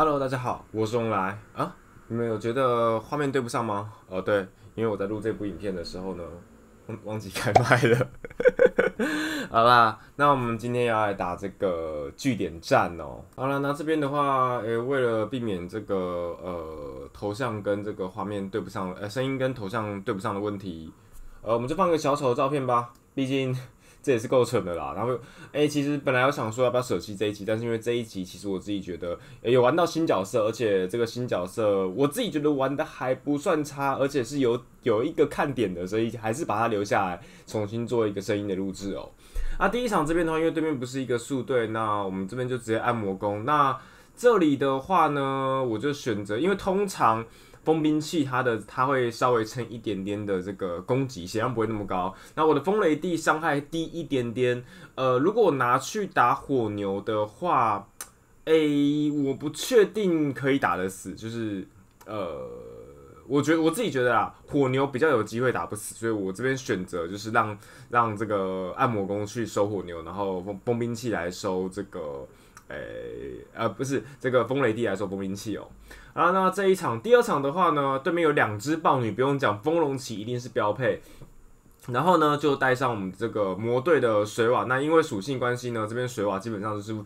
Hello，大家好，我是荣来啊。你们有觉得画面对不上吗？哦，对，因为我在录这部影片的时候呢，忘记开麦了。好啦，那我们今天要来打这个据点战哦。好了，那这边的话，哎，为了避免这个呃头像跟这个画面对不上，呃，声音跟头像对不上的问题，呃，我们就放个小丑的照片吧。毕竟。这也是够蠢的啦，然后哎，其实本来我想说要不要舍弃这一集，但是因为这一集其实我自己觉得，有玩到新角色，而且这个新角色我自己觉得玩的还不算差，而且是有有一个看点的，所以还是把它留下来，重新做一个声音的录制哦。啊，第一场这边的话，因为对面不是一个速队，那我们这边就直接按摩弓。那这里的话呢，我就选择，因为通常。风兵器，它的它会稍微撑一点点的这个攻击，显然不会那么高。那我的风雷地伤害低一点点，呃，如果拿去打火牛的话，诶，我不确定可以打得死，就是呃。我觉得我自己觉得啊，火牛比较有机会打不死，所以我这边选择就是让让这个按摩工去收火牛，然后风风兵器来收这个，诶，呃，不是这个风雷地来收风兵器哦。啊，那这一场第二场的话呢，对面有两只豹女，不用讲，风龙骑一定是标配，然后呢就带上我们这个魔队的水瓦。那因为属性关系呢，这边水瓦基本上就是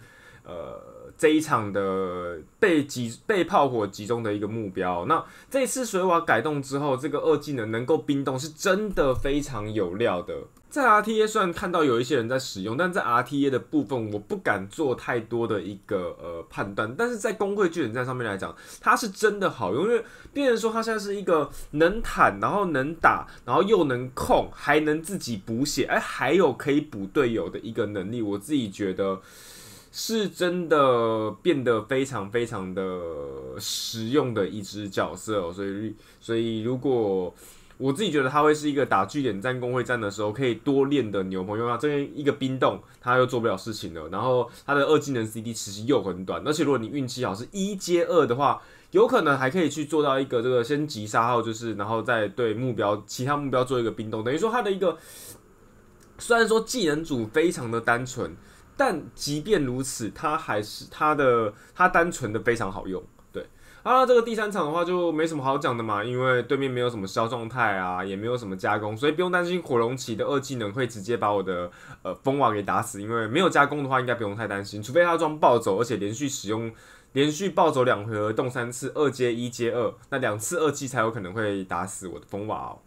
呃。这一场的被集被炮火集中的一个目标，那这次水瓦改动之后，这个二技能能够冰冻是真的非常有料的。在 R T a 虽然看到有一些人在使用，但在 R T a 的部分，我不敢做太多的一个呃判断。但是在公会巨人战上面来讲，它是真的好用，因为变人说它现在是一个能坦，然后能打，然后又能控，还能自己补血，哎，还有可以补队友的一个能力。我自己觉得。是真的变得非常非常的实用的一只角色，所以所以如果我自己觉得他会是一个打据点战、工会战的时候可以多练的牛朋友啊，这边一个冰冻他又做不了事情了，然后他的二技能 CD 其实又很短，而且如果你运气好是一接二的话，有可能还可以去做到一个这个先击杀，号，后就是然后再对目标其他目标做一个冰冻，等于说他的一个虽然说技能组非常的单纯。但即便如此，它还是它的它单纯的非常好用。对，好了，这个第三场的话就没什么好讲的嘛，因为对面没有什么消状态啊，也没有什么加工，所以不用担心火龙骑的二技能会直接把我的呃风瓦给打死。因为没有加工的话，应该不用太担心，除非他装暴走，而且连续使用连续暴走两回合动三次，二阶一阶二，那两次二技才有可能会打死我的风瓦哦。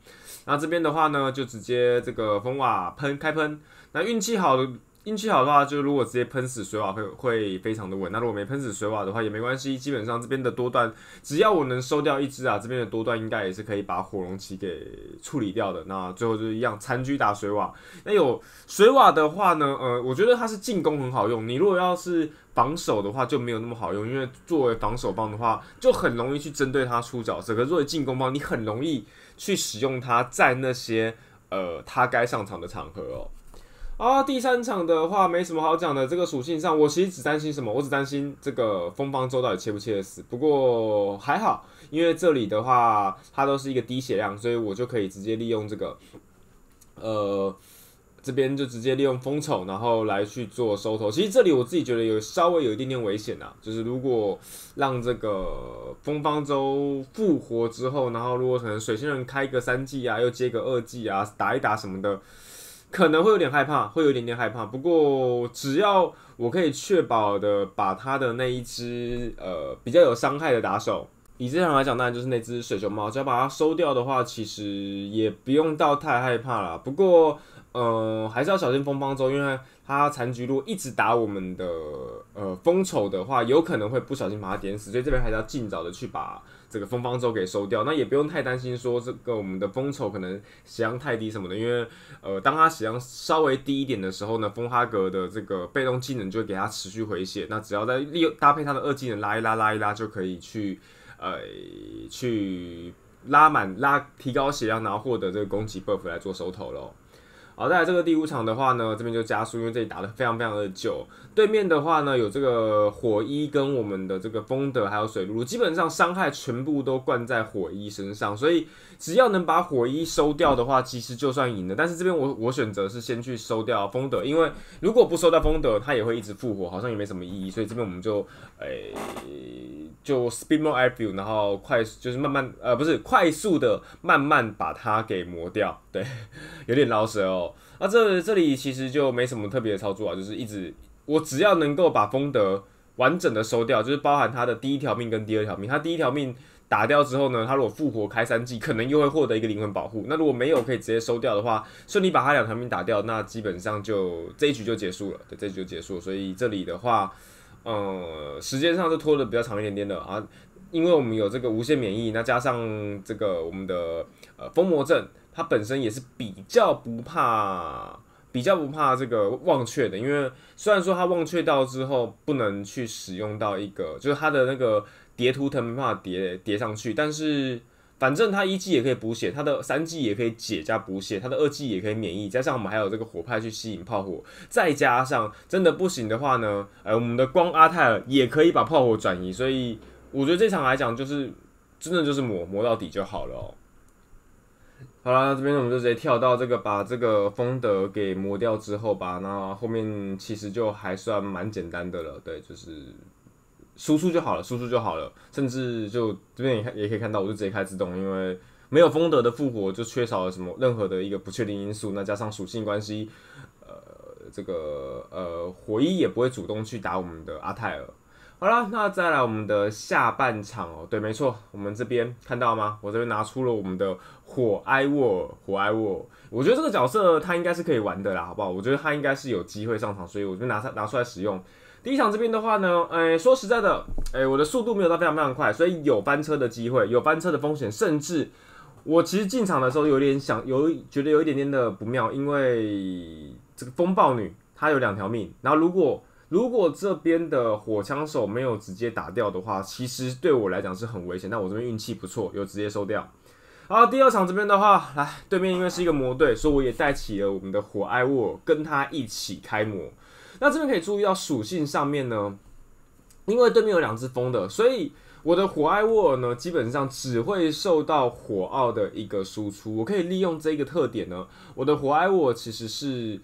那这边的话呢，就直接这个风瓦喷开喷，那运气好的。运气好的话，就如果直接喷死水瓦会会非常的稳。那如果没喷死水瓦的话也没关系，基本上这边的多段只要我能收掉一只啊，这边的多段应该也是可以把火龙骑给处理掉的。那最后就是一样残局打水瓦。那有水瓦的话呢，呃，我觉得它是进攻很好用。你如果要是防守的话就没有那么好用，因为作为防守方的话就很容易去针对他出脚。整个作为进攻方，你很容易去使用它在那些呃他该上场的场合哦。啊，第三场的话没什么好讲的。这个属性上，我其实只担心什么？我只担心这个风方舟到底切不切死。不过还好，因为这里的话，它都是一个低血量，所以我就可以直接利用这个，呃，这边就直接利用风丑，然后来去做收头。其实这里我自己觉得有稍微有一点点危险啊，就是如果让这个风方舟复活之后，然后如果可能水星人开个三季啊，又接个二季啊，打一打什么的。可能会有点害怕，会有一点点害怕。不过只要我可以确保的把他的那一只呃比较有伤害的打手，以这场来讲，当然就是那只水熊猫。只要把它收掉的话，其实也不用到太害怕了。不过嗯，还是要小心风方舟，因为它残局如果一直打我们的呃风丑的话，有可能会不小心把它点死。所以这边还是要尽早的去把。这个风方舟给收掉，那也不用太担心说这个我们的风筹可能血量太低什么的，因为呃，当它血量稍微低一点的时候呢，风哈格的这个被动技能就给他持续回血，那只要再利用搭配他的二技能拉一拉拉一拉就可以去呃去拉满拉提高血量，然后获得这个攻击 buff 来做收头喽。好，再来这个第五场的话呢，这边就加速，因为这里打的非常非常的久。对面的话呢，有这个火一跟我们的这个风德还有水露露，基本上伤害全部都灌在火一身上，所以只要能把火一收掉的话，其实就算赢了。但是这边我我选择是先去收掉风德，因为如果不收掉风德，他也会一直复活，好像也没什么意义，所以这边我们就诶。就 speed more air v e w 然后快就是慢慢呃不是快速的慢慢把它给磨掉，对，有点老舌哦。那这这里其实就没什么特别的操作啊，就是一直我只要能够把风德完整的收掉，就是包含他的第一条命跟第二条命。他第一条命打掉之后呢，他如果复活开三季，可能又会获得一个灵魂保护。那如果没有可以直接收掉的话，顺利把他两条命打掉，那基本上就这一局就结束了，对，这局就结束。所以这里的话。呃，时间上是拖的比较长一点点的啊，因为我们有这个无限免疫，那加上这个我们的呃疯魔症，它本身也是比较不怕、比较不怕这个忘却的，因为虽然说它忘却到之后不能去使用到一个，就是它的那个叠图腾没办法叠叠上去，但是。反正他一技也可以补血，他的三技也可以解加补血，他的二技也可以免疫，加上我们还有这个火派去吸引炮火，再加上真的不行的话呢，哎，我们的光阿泰尔也可以把炮火转移，所以我觉得这场来讲就是真的就是磨磨到底就好了。好啦，这边我们就直接跳到这个把这个风德给磨掉之后吧，那后面其实就还算蛮简单的了，对，就是。输出就好了，输出就好了，甚至就这边也也可以看到，我就直接开自动，因为没有风德的复活就缺少了什么任何的一个不确定因素，那加上属性关系，呃，这个呃火一也不会主动去打我们的阿泰尔。好了，那再来我们的下半场哦。对，没错，我们这边看到吗？我这边拿出了我们的火埃沃，火埃沃。我觉得这个角色他应该是可以玩的啦，好不好？我觉得他应该是有机会上场，所以我就拿上拿出来使用。第一场这边的话呢，哎，说实在的，哎，我的速度没有到非常非常快，所以有翻车的机会，有翻车的风险，甚至我其实进场的时候有点想有觉得有一点点的不妙，因为这个风暴女她有两条命，然后如果。如果这边的火枪手没有直接打掉的话，其实对我来讲是很危险。但我这边运气不错，有直接收掉。好，第二场这边的话，来对面因为是一个魔队，所以我也带起了我们的火艾沃尔，跟他一起开魔。那这边可以注意到属性上面呢，因为对面有两只风的，所以我的火艾沃尔呢基本上只会受到火奥的一个输出。我可以利用这个特点呢，我的火艾沃尔其实是。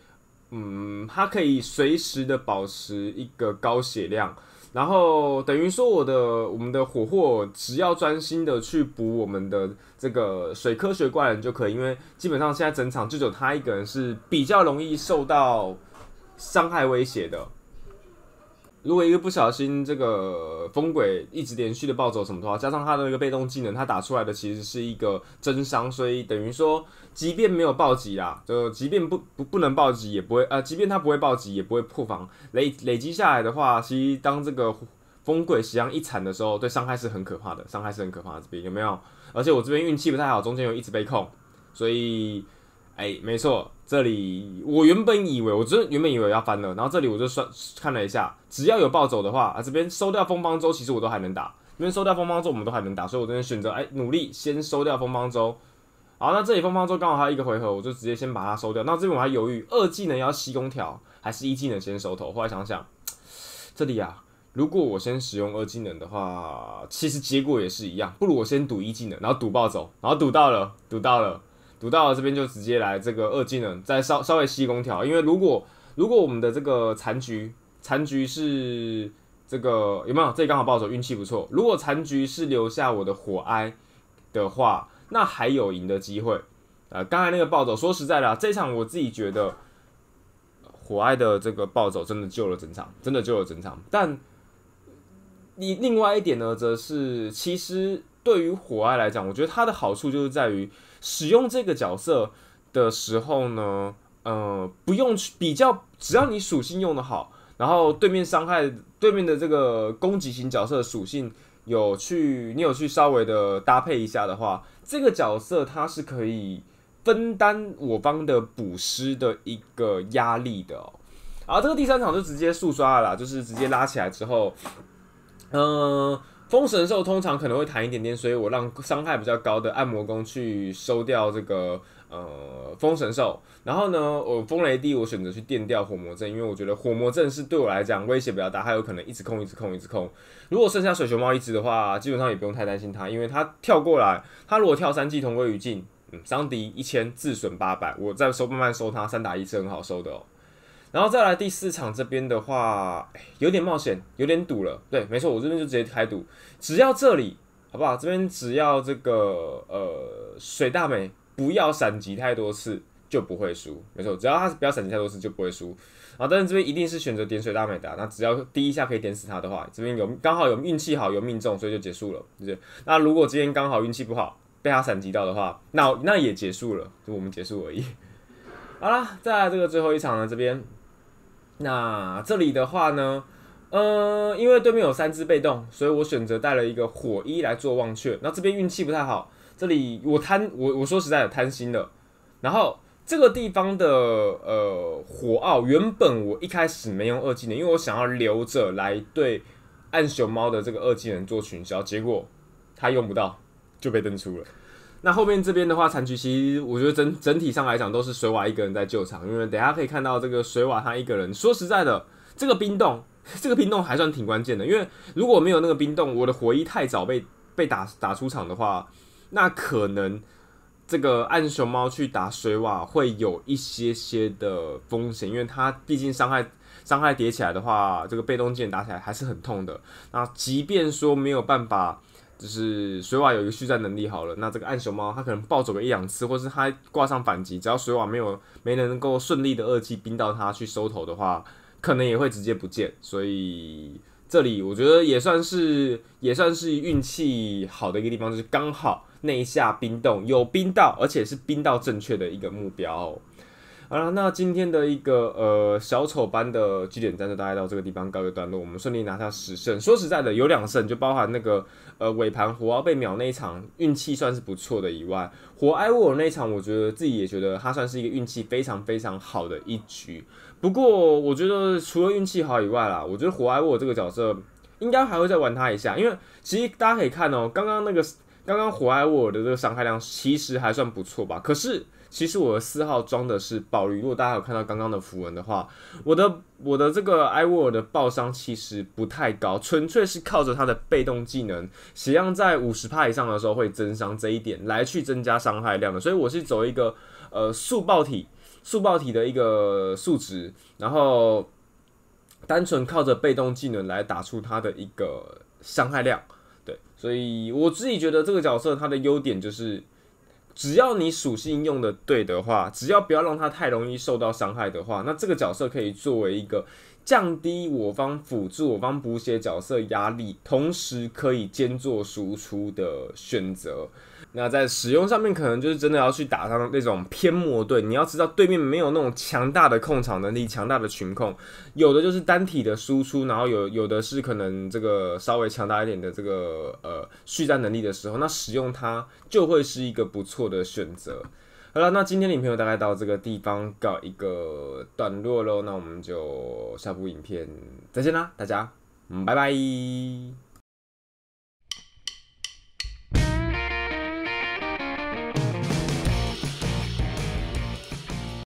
嗯，他可以随时的保持一个高血量，然后等于说我的我们的火货只要专心的去补我们的这个水科学怪人就可以，因为基本上现在整场就只有他一个人是比较容易受到伤害威胁的。如果一个不小心，这个风鬼一直连续的暴走什么的话，加上他的那个被动技能，他打出来的其实是一个真伤，所以等于说，即便没有暴击啊，就即便不不不能暴击，也不会呃，即便他不会暴击，也不会破防累累积下来的话，其实当这个风鬼际上一惨的时候，对伤害是很可怕的，伤害是很可怕的。这边有没有？而且我这边运气不太好，中间有一直被控，所以。哎，没错，这里我原本以为，我真的原本以为要翻了，然后这里我就算看了一下，只要有暴走的话啊，这边收掉风方舟，其实我都还能打，这边收掉风方舟，我们都还能打，所以我这边选择哎，努力先收掉风方舟。好，那这里风方舟刚好还有一个回合，我就直接先把它收掉。那这边我还犹豫，二技能要吸空调，还是一技能先收头？后来想想，这里啊，如果我先使用二技能的话，其实结果也是一样，不如我先赌一技能，然后赌暴走，然后赌到了，赌到了。读到这边就直接来这个二技能，再稍稍微吸空条。因为如果如果我们的这个残局残局是这个有没有？这里刚好暴走，运气不错。如果残局是留下我的火哀的话，那还有赢的机会。呃，刚才那个暴走，说实在的，这场我自己觉得火埃的这个暴走真的救了整场，真的救了整场。但你另外一点呢，则是其实对于火埃来讲，我觉得它的好处就是在于。使用这个角色的时候呢，呃，不用去比较，只要你属性用的好，然后对面伤害、对面的这个攻击型角色的属性有去，你有去稍微的搭配一下的话，这个角色它是可以分担我方的补尸的一个压力的。然后这个第三场就直接速刷了，就是直接拉起来之后，嗯。封神兽通常可能会弹一点点，所以我让伤害比较高的按摩工去收掉这个呃封神兽。然后呢，我风雷地我选择去电掉火魔阵，因为我觉得火魔阵是对我来讲威胁比较大，它有可能一直控，一直控，一直控。如果剩下水熊猫一只的话，基本上也不用太担心它，因为它跳过来，它如果跳三记同归于尽，嗯，伤敌一千，自损八百，我再收慢慢收它，三打一是很好收的哦。然后再来第四场这边的话，有点冒险，有点赌了。对，没错，我这边就直接开赌，只要这里好不好？这边只要这个呃水大美不要闪击太多次，就不会输。没错，只要他不要闪击太多次就不会输。啊，但是这边一定是选择点水大美哒。那只要第一下可以点死他的话，这边有刚好有运气好有命中，所以就结束了。就是那如果今天刚好运气不好被他闪击到的话，那那也结束了，就我们结束而已。好再在这个最后一场呢这边。那这里的话呢，嗯，因为对面有三只被动，所以我选择带了一个火一来做忘却。那这边运气不太好，这里我贪我我说实在的贪心了。然后这个地方的呃火奥原本我一开始没用二技能，因为我想要留着来对暗熊猫的这个二技能做群消，结果他用不到就被登出了。那后面这边的话，残局其实我觉得整整体上来讲都是水瓦一个人在救场，因为等下可以看到这个水瓦他一个人。说实在的，这个冰冻，这个冰冻还算挺关键的，因为如果没有那个冰冻，我的火衣太早被被打打出场的话，那可能这个暗熊猫去打水瓦会有一些些的风险，因为它毕竟伤害伤害叠起来的话，这个被动键打起来还是很痛的。那即便说没有办法。就是水瓦有一个续战能力好了，那这个暗熊猫它可能暴走个一两次，或是它挂上反击，只要水瓦没有没能够顺利的二技冰到它去收头的话，可能也会直接不见。所以这里我觉得也算是也算是运气好的一个地方，就是刚好那一下冰冻有冰到，而且是冰到正确的一个目标。好了，那今天的一个呃小丑般的据点战就大概到这个地方告一段落。我们顺利拿下十胜，说实在的，有两胜就包含那个呃尾盘火奥被秒那一场运气算是不错的以外，火埃沃尔那一场，我觉得自己也觉得他算是一个运气非常非常好的一局。不过我觉得除了运气好以外啦，我觉得火埃沃尔这个角色应该还会再玩他一下，因为其实大家可以看哦，刚刚那个刚刚火埃沃尔的这个伤害量其实还算不错吧，可是。其实我的四号装的是暴率。如果大家有看到刚刚的符文的话，我的我的这个艾沃尔的暴伤其实不太高，纯粹是靠着它的被动技能，血量在五十以上的时候会增伤这一点来去增加伤害量的。所以我是走一个呃速暴体，速暴体的一个数值，然后单纯靠着被动技能来打出它的一个伤害量。对，所以我自己觉得这个角色它的优点就是。只要你属性用的对的话，只要不要让他太容易受到伤害的话，那这个角色可以作为一个降低我方辅助、我方补血角色压力，同时可以兼做输出的选择。那在使用上面，可能就是真的要去打上那种偏魔队。你要知道，对面没有那种强大的控场能力，强大的群控，有的就是单体的输出，然后有有的是可能这个稍微强大一点的这个呃续战能力的时候，那使用它就会是一个不错的选择。好了，那今天的影片大概到这个地方告一个段落喽。那我们就下部影片再见啦，大家，嗯，拜拜。